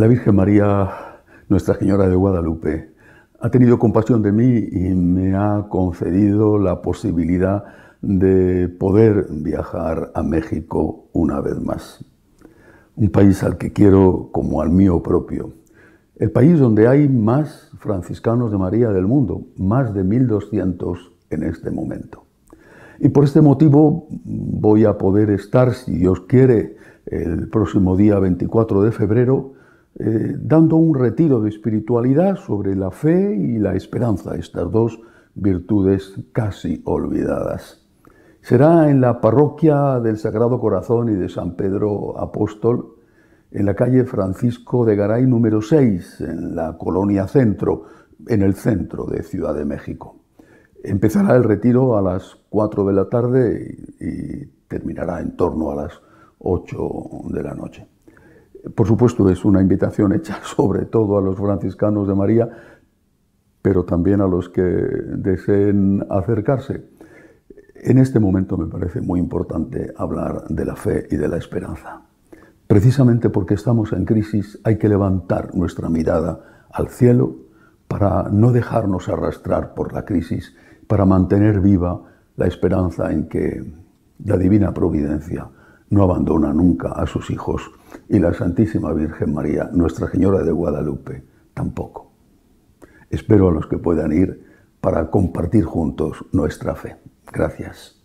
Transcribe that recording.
La Virgen María, Nuestra Señora de Guadalupe, ha tenido compasión de mí y me ha concedido la posibilidad de poder viajar a México una vez más. Un país al que quiero como al mío propio. El país donde hay más franciscanos de María del mundo, más de 1.200 en este momento. Y por este motivo voy a poder estar, si Dios quiere, el próximo día 24 de febrero eh, dando un retiro de espiritualidad sobre la fe y la esperanza, estas dos virtudes casi olvidadas. Será en la parroquia del Sagrado Corazón y de San Pedro Apóstol, en la calle Francisco de Garay número 6, en la colonia Centro, en el centro de Ciudad de México. Empezará el retiro a las 4 de la tarde y terminará en torno a las 8 de la noche. Por supuesto, es una invitación hecha sobre todo a los franciscanos de María, pero también a los que deseen acercarse. En este momento me parece muy importante hablar de la fe y de la esperanza. Precisamente porque estamos en crisis hay que levantar nuestra mirada al cielo para no dejarnos arrastrar por la crisis, para mantener viva la esperanza en que la divina providencia no abandona nunca a sus hijos y la Santísima Virgen María, Nuestra Señora de Guadalupe, tampoco. Espero a los que puedan ir para compartir juntos nuestra fe. Gracias.